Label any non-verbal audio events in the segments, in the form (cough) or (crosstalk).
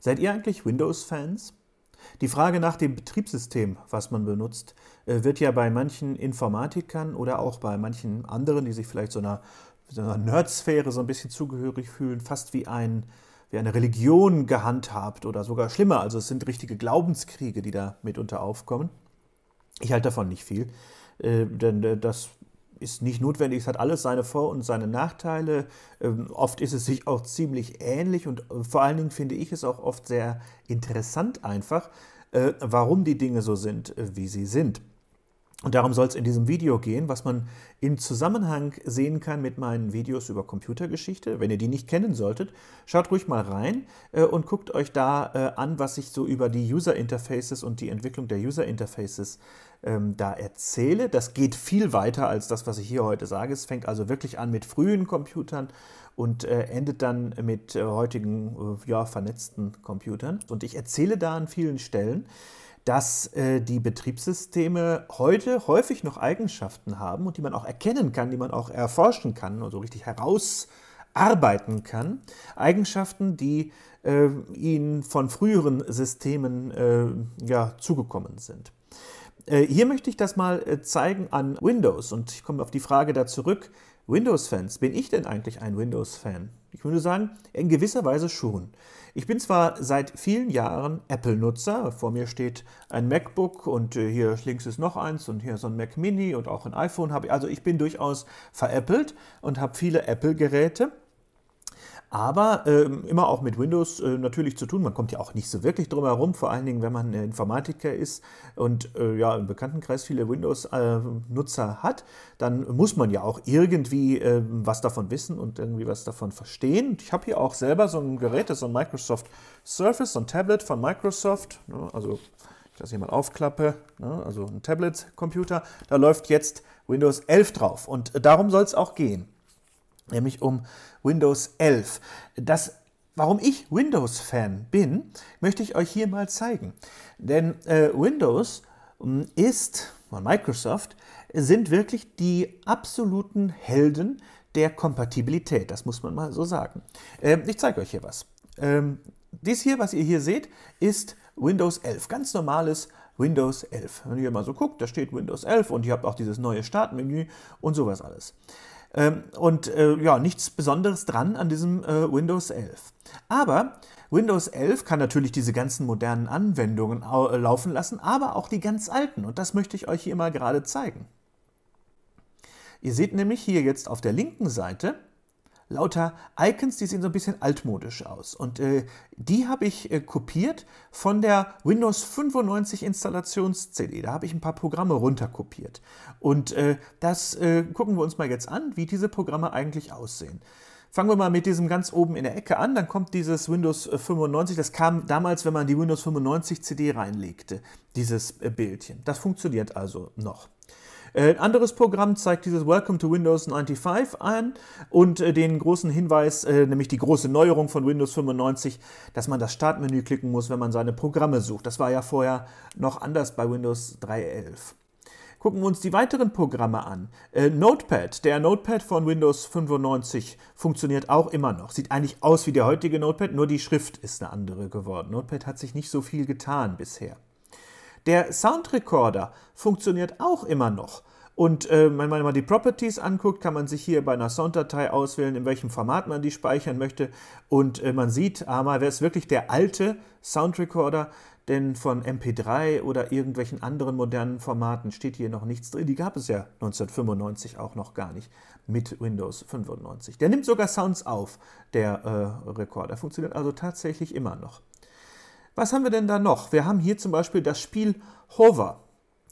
Seid ihr eigentlich Windows-Fans? Die Frage nach dem Betriebssystem, was man benutzt, äh, wird ja bei manchen Informatikern oder auch bei manchen anderen, die sich vielleicht so einer, so einer Nerdsphäre so ein bisschen zugehörig fühlen, fast wie, ein, wie eine Religion gehandhabt oder sogar schlimmer. Also es sind richtige Glaubenskriege, die da mitunter aufkommen. Ich halte davon nicht viel, äh, denn äh, das ist nicht notwendig. Es hat alles seine Vor- und seine Nachteile. Ähm, oft ist es sich auch ziemlich ähnlich und äh, vor allen Dingen finde ich es auch oft sehr interessant einfach, äh, warum die Dinge so sind, äh, wie sie sind. Und darum soll es in diesem Video gehen, was man im Zusammenhang sehen kann mit meinen Videos über Computergeschichte. Wenn ihr die nicht kennen solltet, schaut ruhig mal rein äh, und guckt euch da äh, an, was ich so über die User Interfaces und die Entwicklung der User Interfaces ähm, da erzähle. Das geht viel weiter als das, was ich hier heute sage. Es fängt also wirklich an mit frühen Computern und äh, endet dann mit äh, heutigen äh, ja, vernetzten Computern. Und ich erzähle da an vielen Stellen, dass äh, die Betriebssysteme heute häufig noch Eigenschaften haben und die man auch erkennen kann, die man auch erforschen kann und so also richtig herausarbeiten kann. Eigenschaften, die äh, ihnen von früheren Systemen äh, ja, zugekommen sind. Äh, hier möchte ich das mal äh, zeigen an Windows und ich komme auf die Frage da zurück. Windows-Fans, bin ich denn eigentlich ein Windows-Fan? Ich würde sagen, in gewisser Weise schon. Ich bin zwar seit vielen Jahren Apple-Nutzer, vor mir steht ein MacBook und äh, hier links ist noch eins und hier so ein Mac Mini und auch ein iPhone habe ich. Also ich bin durchaus veräppelt und habe viele Apple-Geräte aber ähm, immer auch mit Windows äh, natürlich zu tun. Man kommt ja auch nicht so wirklich drum herum, vor allen Dingen, wenn man äh, Informatiker ist und äh, ja im Bekanntenkreis viele Windows-Nutzer äh, hat, dann muss man ja auch irgendwie ähm, was davon wissen und irgendwie was davon verstehen. Ich habe hier auch selber so ein Gerät, das ist ein Microsoft Surface, so ein Tablet von Microsoft, ne, also ich dass hier mal aufklappe, ne, also ein Tablet-Computer, da läuft jetzt Windows 11 drauf und äh, darum soll es auch gehen nämlich um Windows 11. Das Warum ich Windows-Fan bin, möchte ich euch hier mal zeigen. Denn äh, Windows hm, ist, und Microsoft, sind wirklich die absoluten Helden der Kompatibilität. Das muss man mal so sagen. Ähm, ich zeige euch hier was. Ähm, dies hier, was ihr hier seht, ist Windows 11. Ganz normales Windows 11. Wenn ihr mal so guckt, da steht Windows 11 und ihr habt auch dieses neue Startmenü und sowas alles. Ähm, und äh, ja, nichts Besonderes dran an diesem äh, Windows 11. Aber Windows 11 kann natürlich diese ganzen modernen Anwendungen äh, laufen lassen, aber auch die ganz alten. Und das möchte ich euch hier mal gerade zeigen. Ihr seht nämlich hier jetzt auf der linken Seite, lauter Icons, die sehen so ein bisschen altmodisch aus. Und äh, die habe ich äh, kopiert von der Windows 95 Installations-CD. Da habe ich ein paar Programme runterkopiert. Und äh, das äh, gucken wir uns mal jetzt an, wie diese Programme eigentlich aussehen. Fangen wir mal mit diesem ganz oben in der Ecke an. Dann kommt dieses Windows 95. Äh, das kam damals, wenn man die Windows 95 CD reinlegte, dieses äh, Bildchen. Das funktioniert also noch. Äh, ein anderes Programm zeigt dieses Welcome to Windows 95 an und äh, den großen Hinweis, äh, nämlich die große Neuerung von Windows 95, dass man das Startmenü klicken muss, wenn man seine Programme sucht. Das war ja vorher noch anders bei Windows 3.11 gucken wir uns die weiteren Programme an. Äh, Notepad, der Notepad von Windows 95 funktioniert auch immer noch. Sieht eigentlich aus wie der heutige Notepad, nur die Schrift ist eine andere geworden. Notepad hat sich nicht so viel getan bisher. Der Soundrecorder funktioniert auch immer noch. Und äh, wenn man mal die Properties anguckt, kann man sich hier bei einer Sounddatei auswählen, in welchem Format man die speichern möchte. Und äh, man sieht, einmal, wer ist wirklich der alte Soundrecorder, denn von MP3 oder irgendwelchen anderen modernen Formaten steht hier noch nichts drin. Die gab es ja 1995 auch noch gar nicht mit Windows 95. Der nimmt sogar Sounds auf, der äh, Recorder. Funktioniert also tatsächlich immer noch. Was haben wir denn da noch? Wir haben hier zum Beispiel das Spiel Hover.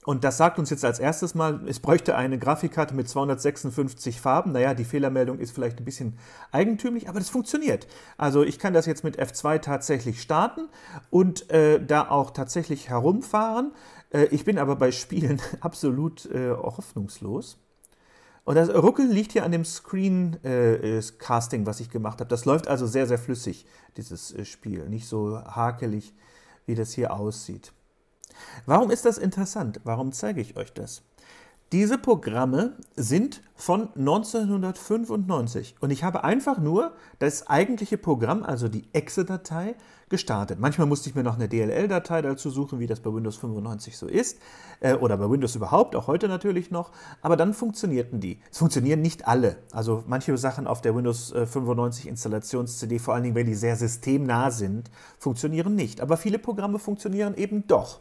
Und das sagt uns jetzt als erstes mal, es bräuchte eine Grafikkarte mit 256 Farben. Naja, die Fehlermeldung ist vielleicht ein bisschen eigentümlich, aber das funktioniert. Also ich kann das jetzt mit F2 tatsächlich starten und äh, da auch tatsächlich herumfahren. Äh, ich bin aber bei Spielen (laughs) absolut äh, hoffnungslos. Und das Ruckeln liegt hier an dem Screen-Casting, äh, äh was ich gemacht habe. Das läuft also sehr, sehr flüssig, dieses äh, Spiel. Nicht so hakelig, wie das hier aussieht. Warum ist das interessant? Warum zeige ich euch das? Diese Programme sind von 1995. Und ich habe einfach nur das eigentliche Programm, also die Exe-Datei, gestartet. Manchmal musste ich mir noch eine DLL-Datei dazu suchen, wie das bei Windows 95 so ist. Äh, oder bei Windows überhaupt, auch heute natürlich noch. Aber dann funktionierten die. Es funktionieren nicht alle. Also manche Sachen auf der Windows 95 äh, Installations-CD, vor allen Dingen, wenn die sehr systemnah sind, funktionieren nicht. Aber viele Programme funktionieren eben doch.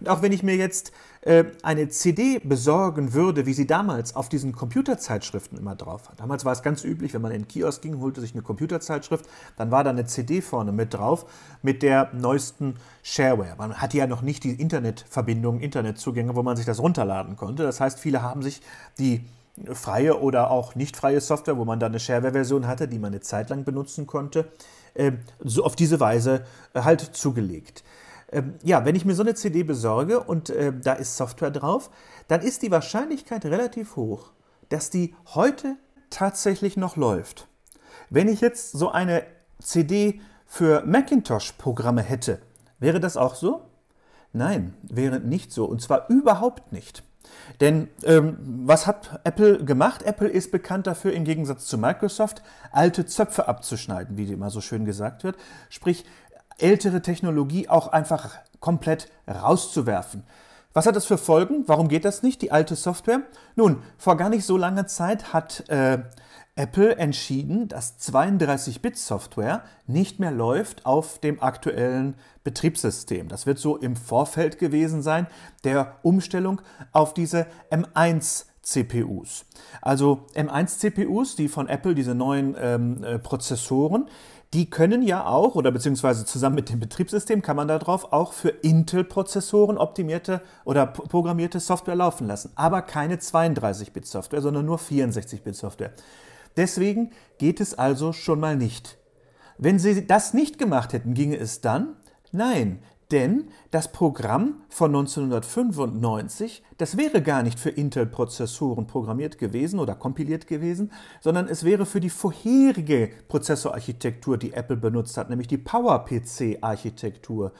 Und auch wenn ich mir jetzt äh, eine CD besorgen würde, wie sie damals auf diesen Computer Computerzeitschriften immer drauf hat. Damals war es ganz üblich, wenn man in den Kiosk ging, holte sich eine Computerzeitschrift, dann war da eine CD vorne mit drauf mit der neuesten Shareware. Man hatte ja noch nicht die Internetverbindung, Internetzugänge, wo man sich das runterladen konnte. Das heißt, viele haben sich die freie oder auch nicht freie Software, wo man da eine Shareware-Version hatte, die man eine Zeit lang benutzen konnte, ähm, so auf diese Weise äh, halt zugelegt ähm, ja, wenn ich mir so eine CD besorge und äh, da ist Software drauf, dann ist die Wahrscheinlichkeit relativ hoch, dass die heute tatsächlich noch läuft. Wenn ich jetzt so eine CD für Macintosh-Programme hätte, wäre das auch so? Nein, wäre nicht so. Und zwar überhaupt nicht. Denn ähm, was hat Apple gemacht? Apple ist bekannt dafür, im Gegensatz zu Microsoft, alte Zöpfe abzuschneiden, wie immer so schön gesagt wird. Sprich, ältere Technologie auch einfach komplett rauszuwerfen. Was hat das für Folgen? Warum geht das nicht, die alte Software? Nun, vor gar nicht so langer Zeit hat äh, Apple entschieden, dass 32-Bit-Software nicht mehr läuft auf dem aktuellen Betriebssystem. Das wird so im Vorfeld gewesen sein der Umstellung auf diese M1. CPUs. Also M1-CPUs, die von Apple, diese neuen ähm, äh, Prozessoren, die können ja auch, oder beziehungsweise zusammen mit dem Betriebssystem kann man darauf auch für Intel-Prozessoren optimierte oder programmierte Software laufen lassen. Aber keine 32-Bit-Software, sondern nur 64-Bit-Software. Deswegen geht es also schon mal nicht. Wenn Sie das nicht gemacht hätten, ginge es dann? Nein, denn das Programm von 1995, das wäre gar nicht für Intel-Prozessoren programmiert gewesen oder kompiliert gewesen, sondern es wäre für die vorherige Prozessorarchitektur, die Apple benutzt hat, nämlich die PowerPC-Architektur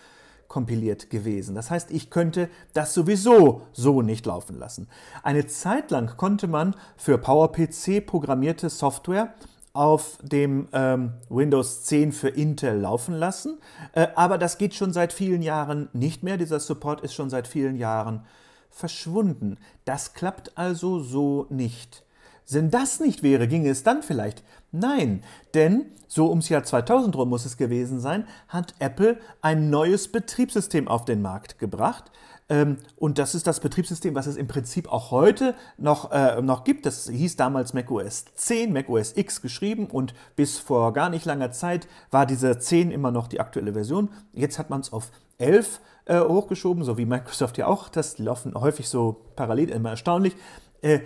kompiliert gewesen. Das heißt, ich könnte das sowieso so nicht laufen lassen. Eine Zeit lang konnte man für PowerPC programmierte Software auf dem ähm, Windows 10 für Intel laufen lassen. Äh, aber das geht schon seit vielen Jahren nicht mehr. Dieser Support ist schon seit vielen Jahren verschwunden. Das klappt also so nicht. Wenn das nicht wäre, ginge es dann vielleicht? Nein, denn so ums Jahr 2000 rum muss es gewesen sein, hat Apple ein neues Betriebssystem auf den Markt gebracht, ähm, und das ist das Betriebssystem, was es im Prinzip auch heute noch, äh, noch gibt. Das hieß damals macOS 10, macOS X geschrieben und bis vor gar nicht langer Zeit war diese 10 immer noch die aktuelle Version. Jetzt hat man es auf 11 äh, hochgeschoben, so wie Microsoft ja auch. Das laufen häufig so parallel, immer erstaunlich. Äh,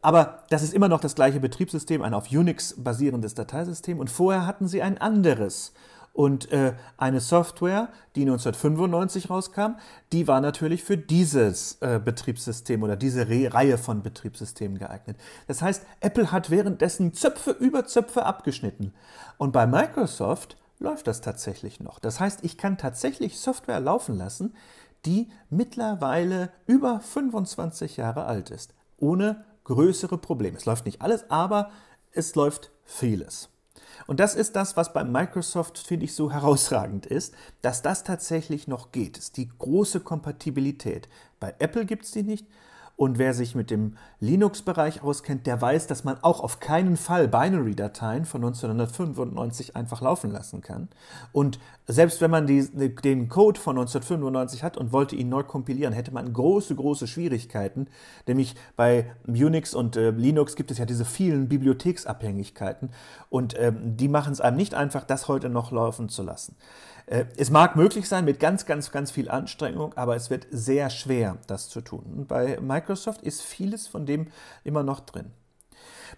aber das ist immer noch das gleiche Betriebssystem, ein auf Unix basierendes Dateisystem und vorher hatten sie ein anderes. Und äh, eine Software, die 1995 rauskam, die war natürlich für dieses äh, Betriebssystem oder diese Re Reihe von Betriebssystemen geeignet. Das heißt, Apple hat währenddessen Zöpfe über Zöpfe abgeschnitten. Und bei Microsoft läuft das tatsächlich noch. Das heißt, ich kann tatsächlich Software laufen lassen, die mittlerweile über 25 Jahre alt ist, ohne größere Probleme. Es läuft nicht alles, aber es läuft vieles. Und das ist das, was bei Microsoft, finde ich, so herausragend ist, dass das tatsächlich noch geht. Das ist die große Kompatibilität. Bei Apple gibt es die nicht. Und wer sich mit dem Linux-Bereich auskennt, der weiß, dass man auch auf keinen Fall Binary-Dateien von 1995 einfach laufen lassen kann. Und selbst wenn man die, ne, den Code von 1995 hat und wollte ihn neu kompilieren, hätte man große, große Schwierigkeiten. Nämlich bei Unix und äh, Linux gibt es ja diese vielen Bibliotheksabhängigkeiten und ähm, die machen es einem nicht einfach, das heute noch laufen zu lassen. Äh, es mag möglich sein mit ganz, ganz, ganz viel Anstrengung, aber es wird sehr schwer, das zu tun. Und bei Microsoft ist vieles von dem immer noch drin.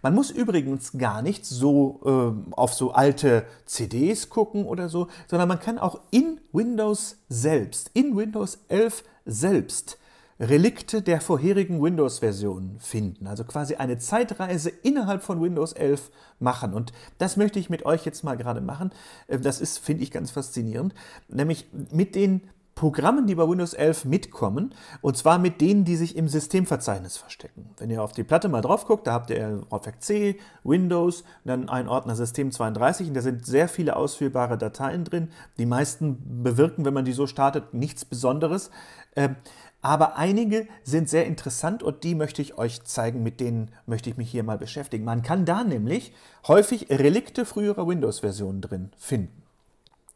Man muss übrigens gar nicht so äh, auf so alte CDs gucken oder so, sondern man kann auch in Windows selbst, in Windows 11 selbst Relikte der vorherigen windows version finden. Also quasi eine Zeitreise innerhalb von Windows 11 machen. Und das möchte ich mit euch jetzt mal gerade machen. Äh, das ist, finde ich, ganz faszinierend. Nämlich mit den Programmen, die bei Windows 11 mitkommen, und zwar mit denen, die sich im Systemverzeichnis verstecken. Wenn ihr auf die Platte mal drauf guckt, da habt ihr Laufwerk C, Windows, dann einen Ordner System 32 und da sind sehr viele ausführbare Dateien drin. Die meisten bewirken, wenn man die so startet, nichts Besonderes. Ähm, aber einige sind sehr interessant und die möchte ich euch zeigen, mit denen möchte ich mich hier mal beschäftigen. Man kann da nämlich häufig Relikte früherer Windows-Versionen drin finden.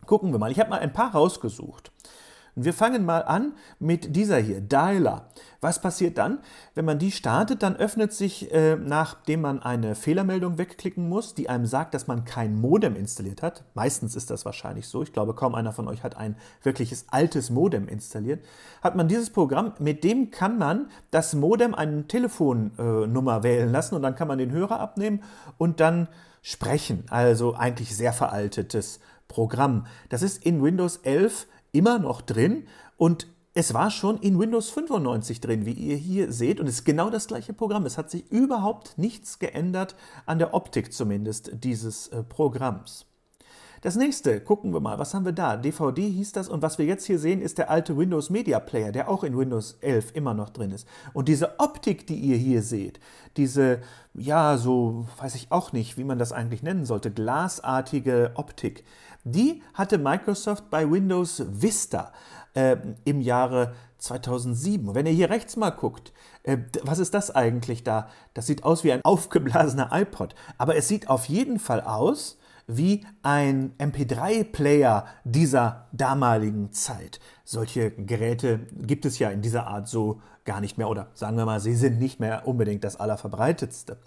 Gucken wir mal, ich habe mal ein paar rausgesucht. Und wir fangen mal an mit dieser hier, Dialer. Was passiert dann? Wenn man die startet, dann öffnet sich, äh, nachdem man eine Fehlermeldung wegklicken muss, die einem sagt, dass man kein Modem installiert hat. Meistens ist das wahrscheinlich so. Ich glaube, kaum einer von euch hat ein wirkliches altes Modem installiert. Hat man dieses Programm, mit dem kann man das Modem eine Telefonnummer äh, wählen lassen und dann kann man den Hörer abnehmen und dann sprechen. Also eigentlich sehr veraltetes Programm. Das ist in Windows 11 immer noch drin und es war schon in Windows 95 drin, wie ihr hier seht, und es ist genau das gleiche Programm. Es hat sich überhaupt nichts geändert an der Optik zumindest dieses äh, Programms. Das nächste, gucken wir mal, was haben wir da? DVD hieß das und was wir jetzt hier sehen, ist der alte Windows Media Player, der auch in Windows 11 immer noch drin ist. Und diese Optik, die ihr hier seht, diese, ja, so, weiß ich auch nicht, wie man das eigentlich nennen sollte, glasartige Optik, die hatte Microsoft bei Windows Vista äh, im Jahre 2007. Wenn ihr hier rechts mal guckt, äh, was ist das eigentlich da? Das sieht aus wie ein aufgeblasener iPod. Aber es sieht auf jeden Fall aus, wie ein MP3-Player dieser damaligen Zeit. Solche Geräte gibt es ja in dieser Art so gar nicht mehr oder sagen wir mal, sie sind nicht mehr unbedingt das allerverbreitetste.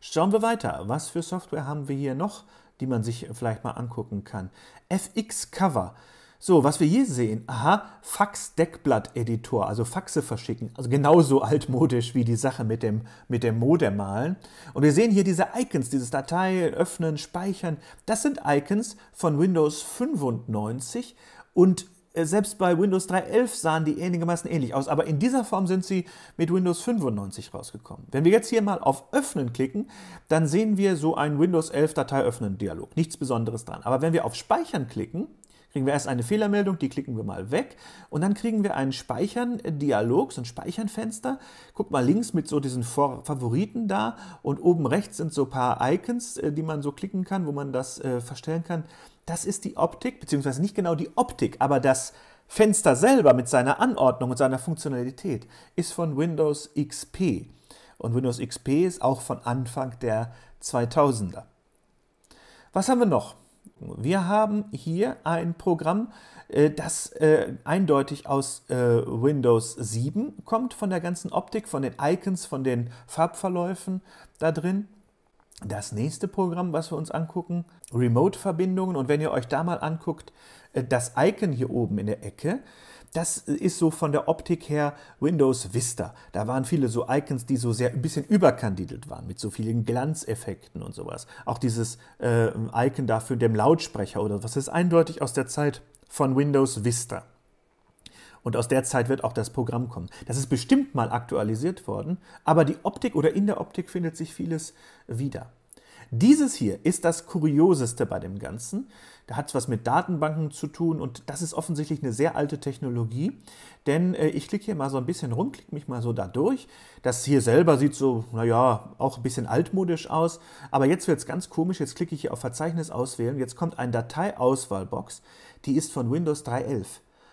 Schauen wir weiter. Was für Software haben wir hier noch, die man sich vielleicht mal angucken kann? FX Cover. So, was wir hier sehen, aha, Fax-Deckblatt-Editor, also Faxe verschicken, also genauso (laughs) altmodisch wie die Sache mit dem, mit dem Modem malen. Und wir sehen hier diese Icons, dieses Datei öffnen, speichern, das sind Icons von Windows 95 und äh, selbst bei Windows 3.11 sahen die einigermaßen ähnlich aus, aber in dieser Form sind sie mit Windows 95 rausgekommen. Wenn wir jetzt hier mal auf Öffnen klicken, dann sehen wir so einen Windows 11 Datei öffnen Dialog. Nichts Besonderes dran. Aber wenn wir auf Speichern klicken, kriegen wir erst eine Fehlermeldung, die klicken wir mal weg und dann kriegen wir einen Speichern-Dialog, äh, so ein Speichernfenster. Guck mal links mit so diesen Favoriten da und oben rechts sind so ein paar Icons, äh, die man so klicken kann, wo man das äh, verstellen kann. Das ist die Optik, beziehungsweise nicht genau die Optik, aber das Fenster selber mit seiner Anordnung und seiner Funktionalität ist von Windows XP. Und Windows XP ist auch von Anfang der 2000er. Was haben wir noch? angucken. Wir haben hier ein Programm, äh, das äh, eindeutig aus äh, Windows 7 kommt, von der ganzen Optik, von den Icons, von den Farbverläufen da drin. Das nächste Programm, was wir uns angucken, Remote-Verbindungen. Und wenn ihr euch da mal anguckt, das Icon hier oben in der Ecke, das ist so von der Optik her Windows Vista. Da waren viele so Icons, die so sehr ein bisschen überkandidelt waren, mit so vielen Glanzeffekten und sowas. Auch dieses äh, Icon dafür dem Lautsprecher oder was ist eindeutig aus der Zeit von Windows Vista. Und aus der Zeit wird auch das Programm kommen. Das ist bestimmt mal aktualisiert worden, aber die Optik oder in der Optik findet sich vieles wieder. Dieses hier ist das Kurioseste bei dem Ganzen. Da hat es was mit Datenbanken zu tun und das ist offensichtlich eine sehr alte Technologie, denn äh, ich klicke hier mal so ein bisschen rum, klicke mich mal so da durch. Das hier selber sieht so, naja, auch ein bisschen altmodisch aus, aber jetzt wird es ganz komisch. Jetzt klicke ich hier auf Verzeichnis auswählen, jetzt kommt eine Dateiauswahlbox, die ist von Windows 3.11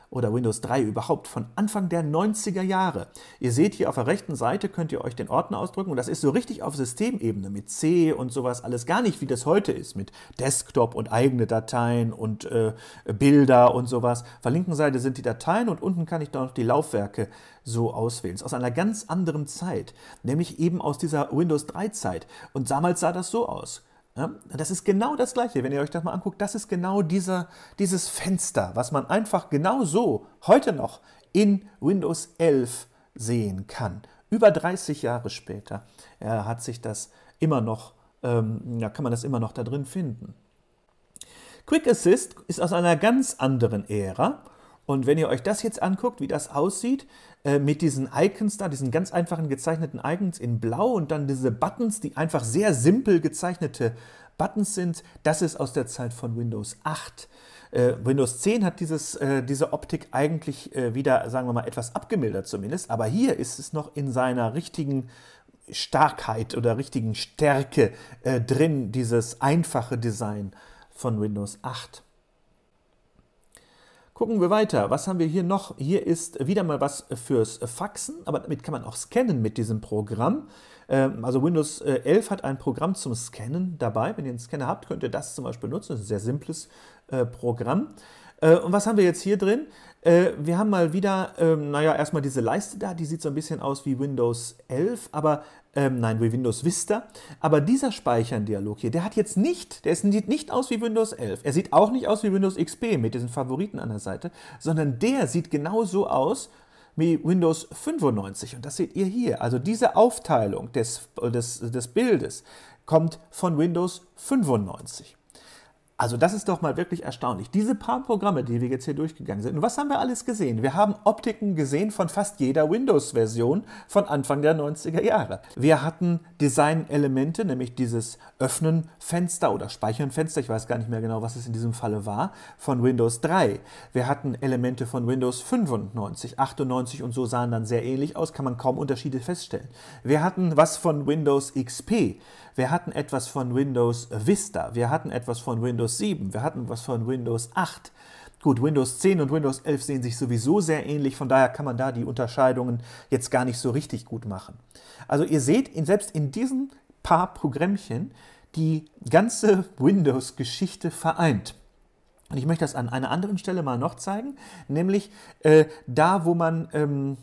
oder Windows 3 überhaupt von Anfang der 90er Jahre. Ihr seht hier auf der rechten Seite könnt ihr euch den Ordner ausdrücken und das ist so richtig auf Systemebene mit C und sowas alles gar nicht, wie das heute ist mit Desktop und eigene Dateien und äh, Bilder und sowas. Auf der linken Seite sind die Dateien und unten kann ich dann noch die Laufwerke so auswählen. Ist aus einer ganz anderen Zeit, nämlich eben aus dieser Windows 3 Zeit und damals sah das so aus. Das ist genau das Gleiche. Wenn ihr euch das mal anguckt, das ist genau dieser, dieses Fenster, was man einfach genau so heute noch in Windows 11 sehen kann. Über 30 Jahre später hat sich das immer noch, ähm, ja, kann man das immer noch da drin finden. Quick Assist ist aus einer ganz anderen Ära und wenn ihr euch das jetzt anguckt, wie das aussieht, äh, mit diesen Icons da, diesen ganz einfachen gezeichneten Icons in Blau und dann diese Buttons, die einfach sehr simpel gezeichnete Buttons sind, das ist aus der Zeit von Windows 8. Äh, Windows 10 hat dieses, äh, diese Optik eigentlich äh, wieder, sagen wir mal, etwas abgemildert zumindest, aber hier ist es noch in seiner richtigen Starkheit oder richtigen Stärke äh, drin, dieses einfache Design von Windows 8. Gucken wir weiter. Was haben wir hier noch? Hier ist wieder mal was fürs Faxen, aber damit kann man auch scannen mit diesem Programm. Ähm, also Windows 11 äh, hat ein Programm zum Scannen dabei. Wenn ihr einen Scanner habt, könnt ihr das zum Beispiel nutzen. Das ist ein sehr simples äh, Programm. Äh, und was haben wir jetzt hier drin? Äh, wir haben mal wieder, ähm, naja, erstmal diese Leiste da, die sieht so ein bisschen aus wie Windows 11, aber ähm, nein, wie Windows Vista. Aber dieser Speichern-Dialog hier, der hat jetzt nicht, der sieht nicht aus wie Windows 11. Er sieht auch nicht aus wie Windows XP mit diesen Favoriten an der Seite, sondern der sieht genauso aus wie Windows 95. Und das seht ihr hier. Also diese Aufteilung des, des, des Bildes kommt von Windows 95. Also das ist doch mal wirklich erstaunlich. Diese paar Programme, die wir jetzt hier durchgegangen sind. Und was haben wir alles gesehen? Wir haben Optiken gesehen von fast jeder Windows-Version von Anfang der 90er Jahre. Wir hatten Design-Elemente, nämlich dieses Öffnen-Fenster oder Speichern-Fenster, ich weiß gar nicht mehr genau, was es in diesem Falle war, von Windows 3. Wir hatten Elemente von Windows 95, 98 und so sahen dann sehr ähnlich aus, kann man kaum Unterschiede feststellen. Wir hatten was von Windows XP. Wir hatten etwas von Windows Vista, wir hatten etwas von Windows 7, wir hatten was von Windows 8. Gut, Windows 10 und Windows 11 sehen sich sowieso sehr ähnlich, von daher kann man da die Unterscheidungen jetzt gar nicht so richtig gut machen. Also ihr seht, selbst in diesen paar Programmchen die ganze Windows-Geschichte vereint. Und ich möchte das an einer anderen Stelle mal noch zeigen, nämlich äh, da, wo man ähm,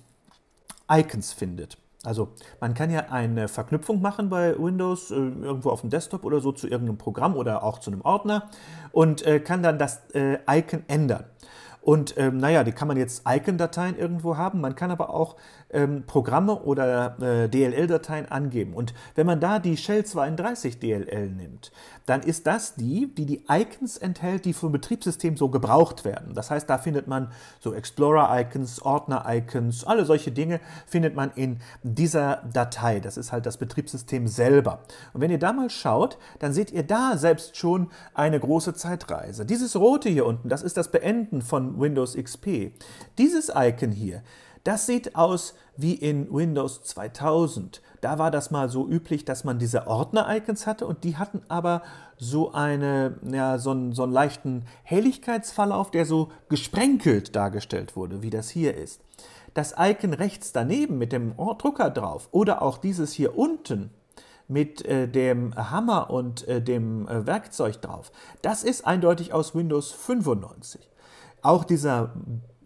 Icons findet. Also man kann ja eine Verknüpfung machen bei Windows äh, irgendwo auf dem Desktop oder so zu irgendeinem Programm oder auch zu einem Ordner und äh, kann dann das äh, Icon ändern. Und ähm, naja, die kann man jetzt Icon-Dateien irgendwo haben. Man kann aber auch ähm, Programme oder äh, DLL-Dateien angeben. Und wenn man da die Shell 32 DLL nimmt, dann ist das die, die die Icons enthält, die vom Betriebssystem so gebraucht werden. Das heißt, da findet man so Explorer-Icons, Ordner-Icons, alle solche Dinge findet man in dieser Datei. Das ist halt das Betriebssystem selber. Und wenn ihr da mal schaut, dann seht ihr da selbst schon eine große Zeitreise. Dieses rote hier unten, das ist das Beenden von Windows XP. Dieses Icon hier, das sieht aus wie in Windows 2000. Da war das mal so üblich, dass man diese Ordner-Icons hatte und die hatten aber so, eine, ja, so, einen, so einen leichten Helligkeitsverlauf, der so gesprenkelt dargestellt wurde, wie das hier ist. Das Icon rechts daneben mit dem Drucker drauf oder auch dieses hier unten mit äh, dem Hammer und äh, dem äh, Werkzeug drauf, das ist eindeutig aus Windows 95. Auch dieser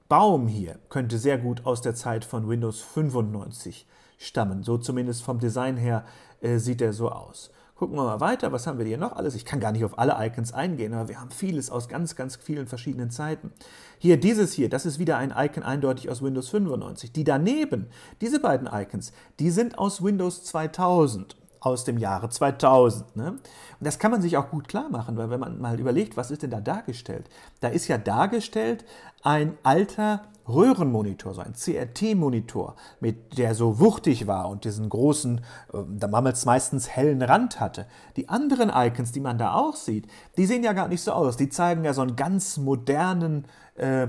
Baum hier könnte sehr gut aus der Zeit von Windows 95 stammen. So zumindest vom Design her äh, sieht er so aus. Gucken wir mal weiter, was haben wir hier noch alles? Ich kann gar nicht auf alle Icons eingehen, aber wir haben vieles aus ganz, ganz vielen verschiedenen Zeiten. Hier, dieses hier, das ist wieder ein Icon eindeutig aus Windows 95. Die daneben, diese beiden Icons, die sind aus Windows 2000 aus dem Jahre 2000. Ne? Und das kann man sich auch gut klar machen, weil wenn man mal überlegt, was ist denn da dargestellt? Da ist ja dargestellt ein alter Röhrenmonitor, so ein CRT-Monitor, mit der so wuchtig war und diesen großen, äh, damals meistens hellen Rand hatte. Die anderen Icons, die man da auch sieht, die sehen ja gar nicht so aus. Die zeigen ja so einen ganz modernen äh,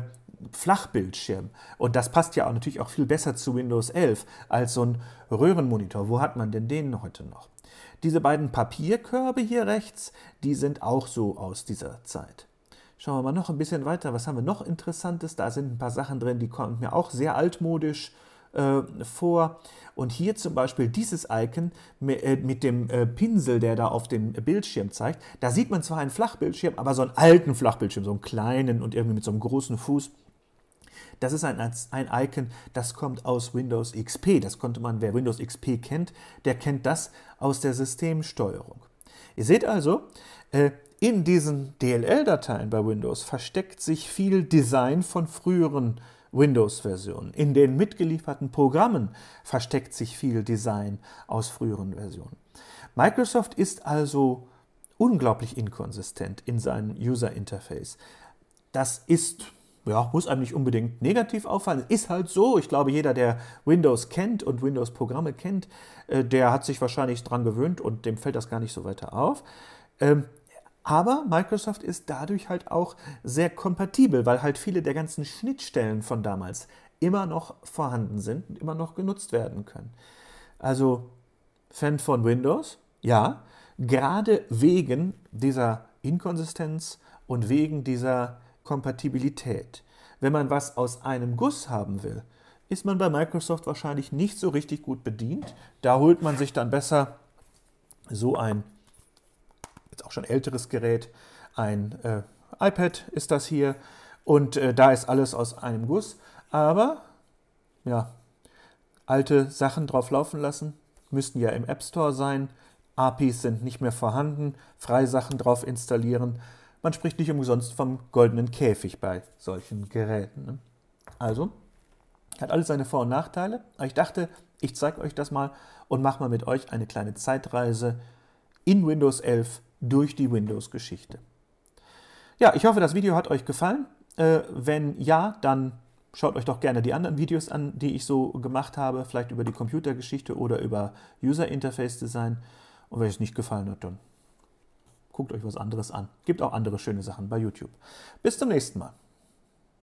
Flachbildschirm. Und das passt ja auch natürlich auch viel besser zu Windows 11 als so ein Röhrenmonitor. Wo hat man denn den heute noch? Diese beiden Papierkörbe hier rechts, die sind auch so aus dieser Zeit. Schauen wir mal noch ein bisschen weiter. Was haben wir noch Interessantes? Da sind ein paar Sachen drin, die kommen mir auch sehr altmodisch äh, vor. Und hier zum Beispiel dieses Icon äh, mit, dem äh, Pinsel, der da auf dem Bildschirm zeigt. Da sieht man zwar einen Flachbildschirm, aber so einen alten Flachbildschirm, so einen kleinen und irgendwie mit so einem großen Fuß. Das ist ein, ein Icon, das kommt aus Windows XP. Das konnte man, wer Windows XP kennt, der kennt das aus der Systemsteuerung. Ihr seht also, äh, in diesen DLL-Dateien bei Windows versteckt sich viel Design von früheren Windows-Versionen. In den mitgelieferten Programmen versteckt sich viel Design aus früheren Versionen. Microsoft ist also unglaublich inkonsistent in seinem User-Interface. Das ist ja, muss einem nicht unbedingt negativ auffallen. Ist halt so. Ich glaube, jeder, der Windows kennt und Windows-Programme kennt, äh, der hat sich wahrscheinlich dran gewöhnt und dem fällt das gar nicht so weiter auf. Ähm, aber Microsoft ist dadurch halt auch sehr kompatibel, weil halt viele der ganzen Schnittstellen von damals immer noch vorhanden sind und immer noch genutzt werden können. Also Fan von Windows, ja, gerade wegen dieser Inkonsistenz und wegen dieser Kompatibilität. Wenn man was aus einem Guss haben will, ist man bei Microsoft wahrscheinlich nicht so richtig gut bedient. Da holt man sich dann besser so ein, jetzt auch schon älteres Gerät, ein äh, iPad ist das hier und äh, da ist alles aus einem Guss. Aber ja, alte Sachen drauf laufen lassen, müssten ja im App Store sein. APIs sind nicht mehr vorhanden, Freisachen drauf installieren. Man spricht nicht umsonst vom goldenen Käfig bei solchen Geräten. Ne? Also, hat alles seine Vor- und Nachteile. Aber ich dachte, ich zeige euch das mal und mache mal mit euch eine kleine Zeitreise in Windows 11 durch die Windows-Geschichte. Ja, ich hoffe, das Video hat euch gefallen. Äh, wenn ja, dann schaut euch doch gerne die anderen Videos an, die ich so gemacht habe, vielleicht über die Computergeschichte oder über User Interface Design. Und wenn es nicht gefallen hat, dann guckt euch was anderes an. Gibt auch andere schöne Sachen bei YouTube. Bis zum nächsten Mal.